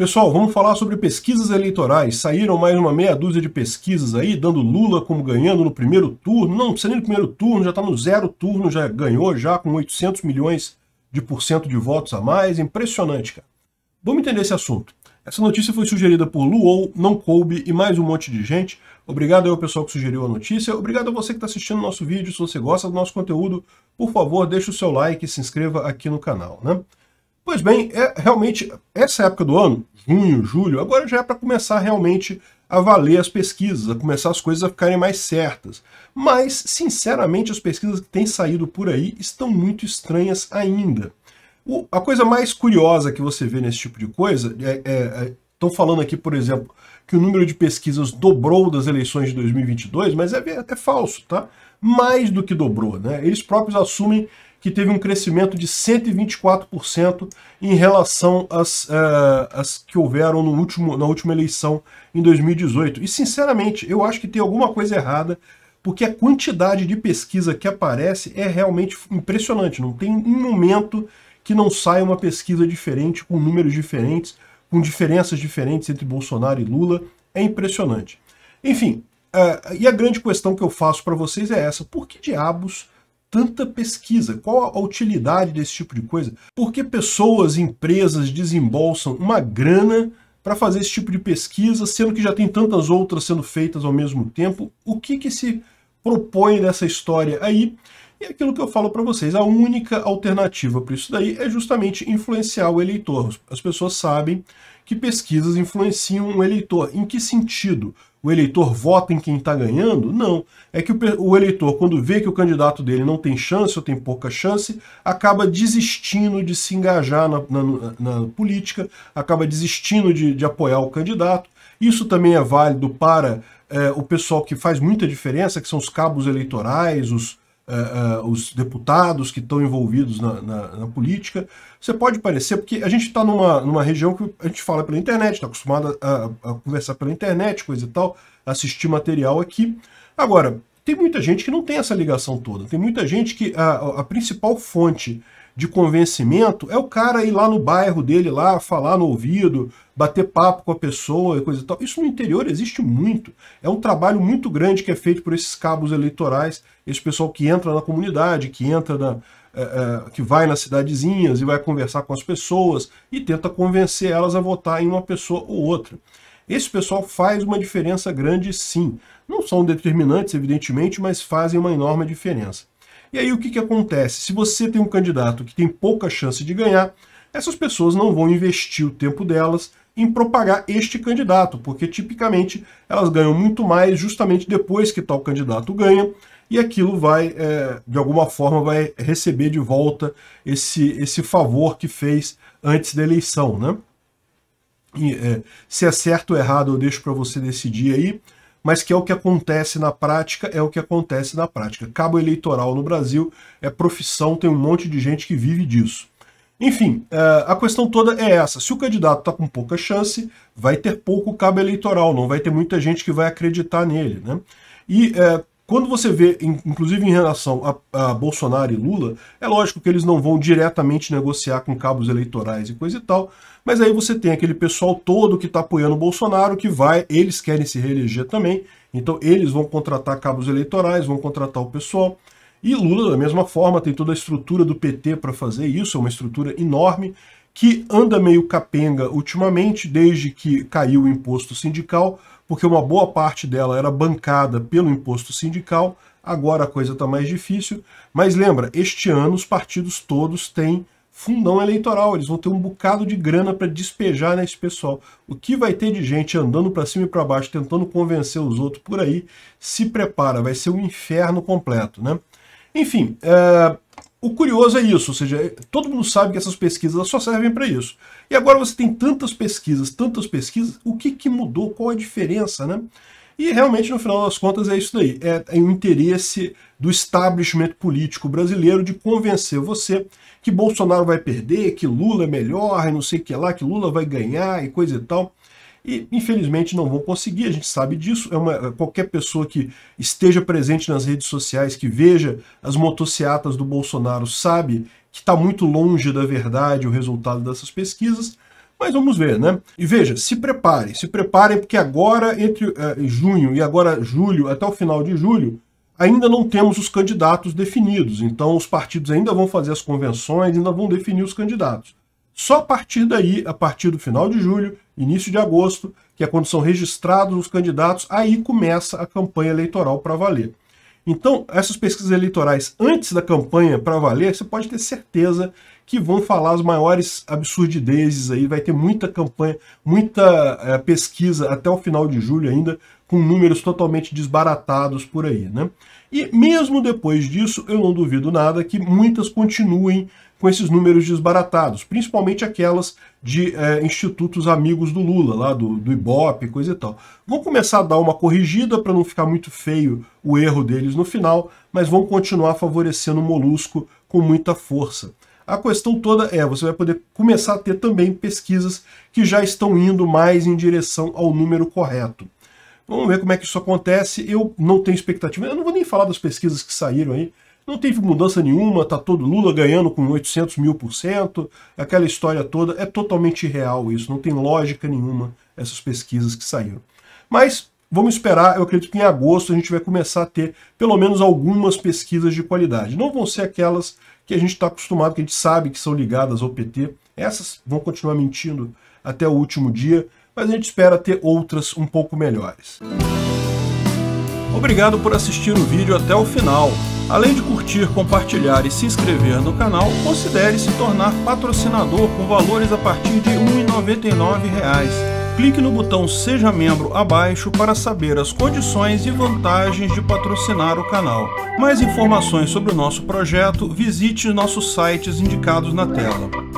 Pessoal, vamos falar sobre pesquisas eleitorais. Saíram mais uma meia dúzia de pesquisas aí, dando Lula como ganhando no primeiro turno. Não, não precisa nem no primeiro turno, já está no zero turno, já ganhou, já com 800 milhões de por cento de votos a mais. Impressionante, cara. Vamos entender esse assunto. Essa notícia foi sugerida por Luol, Não Coube e mais um monte de gente. Obrigado ao pessoal que sugeriu a notícia. Obrigado a você que está assistindo nosso vídeo. Se você gosta do nosso conteúdo, por favor, deixe o seu like e se inscreva aqui no canal. Né? Pois bem, é, realmente, essa época do ano, junho, julho, agora já é para começar realmente a valer as pesquisas, a começar as coisas a ficarem mais certas. Mas, sinceramente, as pesquisas que têm saído por aí estão muito estranhas ainda. O, a coisa mais curiosa que você vê nesse tipo de coisa é, é, Estão é, falando aqui, por exemplo, que o número de pesquisas dobrou das eleições de 2022, mas é, é, é falso, tá? Mais do que dobrou, né? Eles próprios assumem que teve um crescimento de 124% em relação às, eh, às que houveram no último, na última eleição em 2018. E, sinceramente, eu acho que tem alguma coisa errada, porque a quantidade de pesquisa que aparece é realmente impressionante. Não tem um momento que não saia uma pesquisa diferente, com números diferentes, com diferenças diferentes entre Bolsonaro e Lula. É impressionante. Enfim, uh, e a grande questão que eu faço para vocês é essa: por que diabos tanta pesquisa? Qual a utilidade desse tipo de coisa? Por que pessoas, empresas desembolsam uma grana para fazer esse tipo de pesquisa, sendo que já tem tantas outras sendo feitas ao mesmo tempo? O que, que se propõe nessa história aí? E é aquilo que eu falo para vocês, a única alternativa para isso daí é justamente influenciar o eleitor. As pessoas sabem que pesquisas influenciam o eleitor. Em que sentido? o eleitor vota em quem está ganhando? Não. É que o, eleitor, quando vê que o candidato dele não tem chance ou tem pouca chance, acaba desistindo de se engajar na, na, na política, acaba desistindo de, de, apoiar o candidato. Isso também é válido para é, o pessoal que faz muita diferença, que são os cabos eleitorais, os, uh, uh, os deputados que estão envolvidos na, na, na, política. Você pode parecer, porque a gente está numa, numa região que a gente fala pela internet, está acostumado a, a, a, conversar pela internet, coisa e tal, assistir material aqui. Agora, tem muita gente que não tem essa ligação toda. Tem muita gente que a, a principal fonte de convencimento é o cara ir lá no bairro dele, lá falar no ouvido, bater papo com a pessoa e coisa e tal. Isso no interior existe muito. É um trabalho muito grande que é feito por esses cabos eleitorais, esse pessoal que entra na comunidade, que entra na. É, é, que vai nas cidadezinhas e vai conversar com as pessoas e tenta convencer elas a votar em uma pessoa ou outra. Esse pessoal faz uma diferença grande sim. Não são determinantes, evidentemente, mas fazem uma enorme diferença. E aí o que, que acontece? Se você tem um candidato que tem pouca chance de ganhar, essas pessoas não vão investir o tempo delas em propagar este candidato, porque tipicamente elas ganham muito mais justamente depois que tal candidato ganha, e aquilo vai, é, de alguma forma, vai receber de volta esse, esse favor que fez antes da eleição, né? É, se é certo ou errado, eu deixo para você decidir aí, mas que é o que acontece na prática, é o que acontece na prática. Cabo eleitoral no Brasil é profissão, tem um monte de gente que vive disso. Enfim, é, a questão toda é essa. Se o candidato está com pouca chance, vai ter pouco cabo eleitoral, não vai ter muita gente que vai acreditar nele. Né? E é, quando você vê, inclusive em relação a, a, Bolsonaro e Lula, é lógico que eles não vão diretamente negociar com cabos eleitorais e coisa e tal, mas aí você tem aquele pessoal todo que está apoiando o Bolsonaro, que vai, eles querem se reeleger também, então eles vão contratar cabos eleitorais, vão contratar o pessoal. E Lula, da mesma forma, tem toda a estrutura do PT para fazer isso, é uma estrutura enorme que anda meio capenga ultimamente, desde que caiu o imposto sindical, porque uma boa parte dela era bancada pelo imposto sindical, agora a coisa está mais difícil. Mas lembra, este ano os partidos todos têm fundão eleitoral, eles vão ter um bocado de grana para despejar nesse pessoal. O que vai ter de gente andando para cima e para baixo, tentando convencer os outros por aí, se prepara, vai ser um inferno completo, né? Enfim, eh, o curioso é isso, ou seja, é, todo mundo sabe que essas pesquisas só servem para isso. E agora você tem tantas pesquisas, tantas pesquisas, o que, que mudou, qual a diferença, né? E realmente, no final das contas, é isso daí. É, é o interesse do establishment político brasileiro de convencer você que Bolsonaro vai perder, que Lula é melhor, e não sei o que lá, que Lula vai ganhar e coisa e tal. E, infelizmente, não vão conseguir, a gente sabe disso. É uma, qualquer pessoa que esteja presente nas redes sociais, que veja as motocicletas do Bolsonaro, sabe que está muito longe da verdade o resultado dessas pesquisas. Mas vamos ver, né? E veja, se preparem, se preparem, porque agora, entre uh, junho e agora julho, até o final de julho, ainda não temos os candidatos definidos. Então, os partidos ainda vão fazer as convenções, ainda vão definir os candidatos. Só a partir daí, a partir do final de julho, início de agosto, que é quando são registrados os candidatos, aí começa a campanha eleitoral para valer. Então, essas pesquisas eleitorais antes da campanha para valer, você pode ter certeza que vão falar as maiores absurdidezes aí, vai ter muita campanha, muita é, pesquisa até o final de julho ainda com números totalmente desbaratados por aí, né? E mesmo depois disso, eu não duvido nada que muitas continuem com esses números desbaratados, principalmente aquelas de é, institutos amigos do Lula, lá do, do Ibope, coisa e tal. Vão começar a dar uma corrigida para não ficar muito feio o erro deles no final, mas vão continuar favorecendo o molusco com muita força. A questão toda é, você vai poder começar a ter também pesquisas que já estão indo mais em direção ao número correto. Vamos ver como é que isso acontece. Eu não tenho expectativa. Eu não vou nem falar das pesquisas que saíram aí. Não teve mudança nenhuma, tá todo Lula ganhando com 800 mil por cento, aquela história toda. É totalmente irreal isso, não tem lógica nenhuma essas pesquisas que saíram. Mas vamos esperar, eu acredito que em agosto a gente vai começar a ter pelo menos algumas pesquisas de qualidade. Não vão ser aquelas que a gente está acostumado, que a gente sabe que são ligadas ao PT. Essas vão continuar mentindo até o último dia mas a gente espera ter outras um pouco melhores. Obrigado por assistir o vídeo até o final. Além de curtir, compartilhar e se inscrever no canal, considere se tornar patrocinador com valores a partir de R$ 1,99 clique no botão Seja Membro abaixo para saber as condições e vantagens de patrocinar o canal. Mais informações sobre o nosso projeto, visite nossos sites indicados na tela.